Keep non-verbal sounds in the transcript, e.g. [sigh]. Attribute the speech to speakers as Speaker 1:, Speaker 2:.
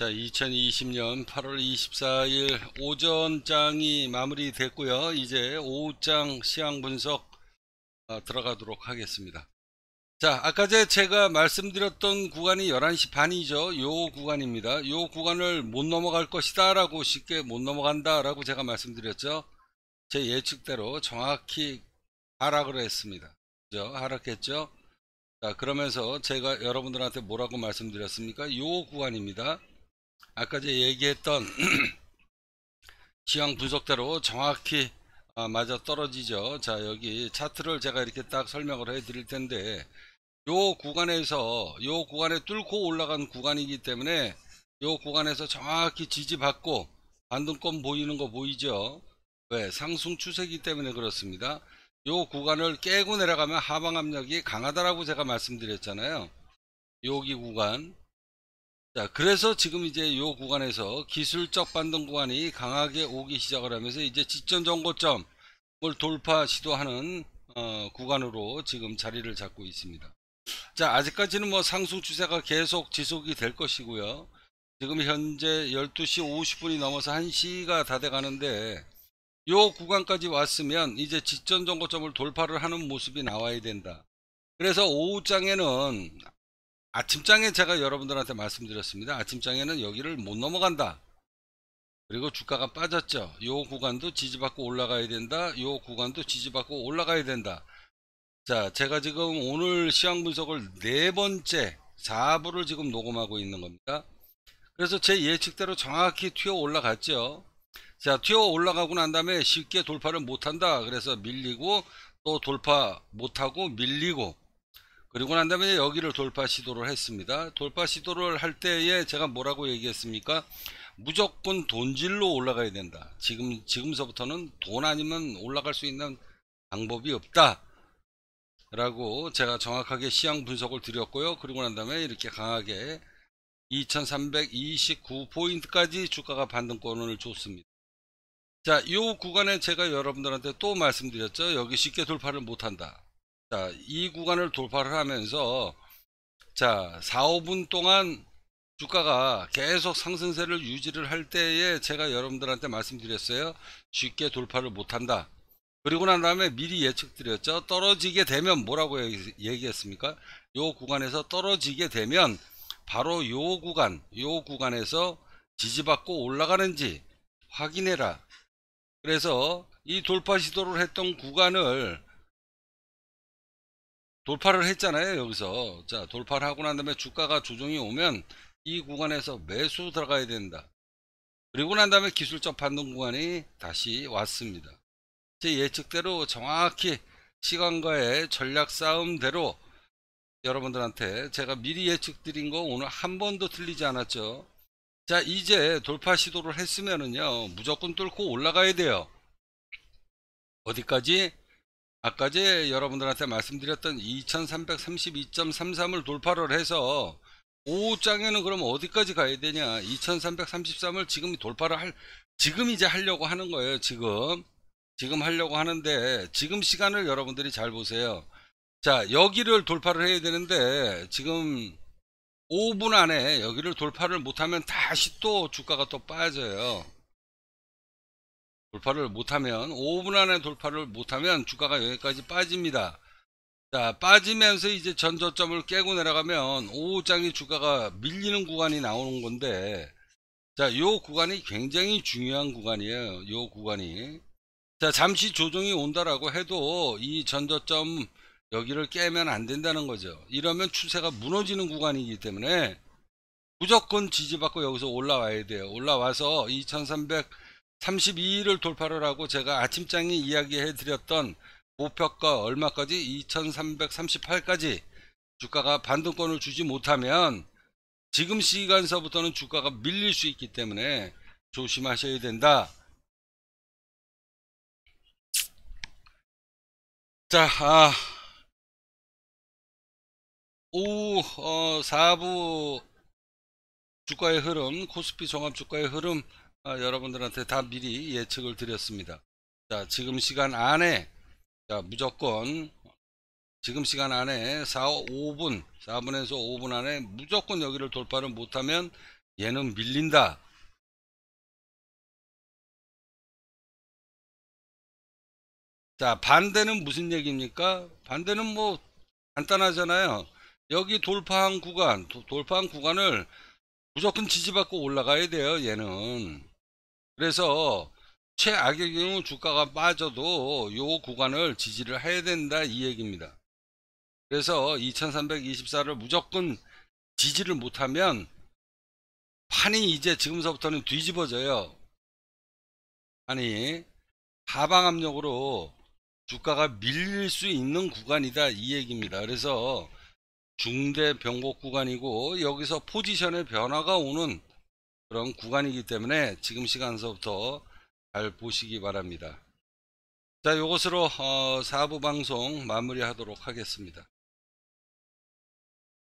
Speaker 1: 자, 2020년 8월 24일 오전장이 마무리됐고요. 이제 오후장 시황 분석 아, 들어가도록 하겠습니다. 자, 아까 제가 말씀드렸던 구간이 11시 반이죠. 요 구간입니다. 요 구간을 못 넘어갈 것이다 라고 쉽게 못 넘어간다 라고 제가 말씀드렸죠. 제 예측대로 정확히 하락을 했습니다. 그죠? 하락했죠. 자, 그러면서 제가 여러분들한테 뭐라고 말씀드렸습니까? 요 구간입니다. 아까 제 얘기했던 [clears throat] 지형 분석대로 정확히 아, 맞아 떨어지죠 자 여기 차트를 제가 이렇게 딱 설명을 해 드릴 텐데 요 구간에서 요 구간에 뚫고 올라간 구간이기 때문에 요 구간에서 정확히 지지받고 반등권 보이는 거 보이죠 왜 네, 상승 추세기 때문에 그렇습니다 요 구간을 깨고 내려가면 하방 압력이 강하다라고 제가 말씀드렸잖아요 여기 구간 자, 그래서 지금 이제 요 구간에서 기술적 반등 구간이 강하게 오기 시작을 하면서 이제 직전 정고점을 돌파 시도하는 어, 구간으로 지금 자리를 잡고 있습니다. 자, 아직까지는 뭐 상승 추세가 계속 지속이 될 것이고요. 지금 현재 12시 50분이 넘어서 1시가 다 돼 가는데 요 구간까지 왔으면 이제 직전 정고점을 돌파를 하는 모습이 나와야 된다. 그래서 오후장에는 아침장에 제가 여러분들한테 말씀드렸습니다. 아침장에는 여기를 못 넘어간다. 그리고 주가가 빠졌죠. 요 구간도 지지받고 올라가야 된다. 요 구간도 지지받고 올라가야 된다. 자, 제가 지금 오늘 시황 분석을 네 번째 4부를 지금 녹음하고 있는 겁니다. 그래서 제 예측대로 정확히 튀어 올라갔죠. 자, 튀어 올라가고 난 다음에 쉽게 돌파를 못한다. 그래서 밀리고 또 돌파 못하고 밀리고 그리고 난 다음에 여기를 돌파 시도를 했습니다. 돌파 시도를 할 때에 제가 뭐라고 얘기했습니까? 무조건 돈질로 올라가야 된다. 지금, 지금서부터는 돈 아니면 올라갈 수 있는 방법이 없다. 라고 제가 정확하게 시향 분석을 드렸고요. 그리고 난 다음에 이렇게 강하게 2329포인트까지 주가가 반등권을 줬습니다. 자, 이 구간에 제가 여러분들한테 또 말씀드렸죠. 여기 쉽게 돌파를 못한다. 자, 이 구간을 돌파를 하면서 자, 4, 5분 동안 주가가 계속 상승세를 유지를 할 때에 제가 여러분들한테 말씀드렸어요. 쉽게 돌파를 못한다. 그리고 난 다음에 미리 예측드렸죠. 떨어지게 되면 뭐라고 얘기했습니까? 요 구간에서 떨어지게 되면 바로 요 구간, 요 구간에서 지지받고 올라가는지 확인해라. 그래서 이 돌파 시도를 했던 구간을 돌파를 했잖아요 여기서 자 돌파를 하고 난 다음에 주가가 조정이 오면 이 구간에서 매수 들어가야 된다 그리고 난 다음에 기술적 반동 구간이 다시 왔습니다 제 예측대로 정확히 시간과의 전략 싸움대로 여러분들한테 제가 미리 예측드린 거 오늘 한 번도 틀리지 않았죠 자 이제 돌파 시도를 했으면은요 무조건 뚫고 올라가야 돼요 어디까지 아까 제 여러분들한테 말씀드렸던 2332.33을 돌파를 해서 5장에는 그럼 어디까지 가야 되냐 2333을 지금 돌파를 할 지금 이제 하려고 하는 거예요 지금 지금 하려고 하는데 지금 시간을 여러분들이 잘 보세요 자 여기를 돌파를 해야 되는데 지금 5분 안에 여기를 돌파를 못하면 다시 또 주가가 또 빠져요 돌파를 못하면 5분 안에 돌파를 못하면 주가가 여기까지 빠집니다. 자 빠지면서 이제 전저점을 깨고 내려가면 오후장이 주가가 밀리는 구간이 나오는 건데 자요 구간이 굉장히 중요한 구간이에요. 요 구간이 자 잠시 조정이 온다라고 해도 이 전저점 여기를 깨면 안 된다는 거죠. 이러면 추세가 무너지는 구간이기 때문에 무조건 지지받고 여기서 올라와야 돼요. 올라와서 2300 32일을 돌파를 하고 제가 아침장이 이야기해 드렸던 목표가 얼마까지 2338까지 주가가 반등권을 주지 못하면 지금 시간서부터는 주가가 밀릴 수 있기 때문에 조심하셔야 된다. 자, 아, 오후 어, 4부 주가의 흐름, 코스피 종합 주가의 흐름 아, 여러분들한테 다 미리 예측을 드렸습니다. 자, 지금 시간 안에 자, 무조건 지금 시간 안에 4, 5분 4분에서 5분 안에 무조건 여기를 돌파를 못하면 얘는 밀린다. 자 반대는 무슨 얘기입니까? 반대는 뭐 간단하잖아요. 여기 돌파한 구간, 도, 돌파한 구간을 무조건 지지받고 올라가야 돼요. 얘는 그래서 최악의 경우 주가가 빠져도 요 구간을 지지를 해야 된다 이 얘기입니다. 그래서 2324를 무조건 지지를 못하면 판이 이제 지금서부터는 뒤집어져요. 아니 하방압력으로 주가가 밀릴 수 있는 구간이다 이 얘기입니다. 그래서 중대 변곡 구간이고 여기서 포지션의 변화가 오는 그런 구간이기 때문에 지금 시간서부터 잘 보시기 바랍니다. 자, 이것으로 어, 4부 방송 마무리하도록 하겠습니다.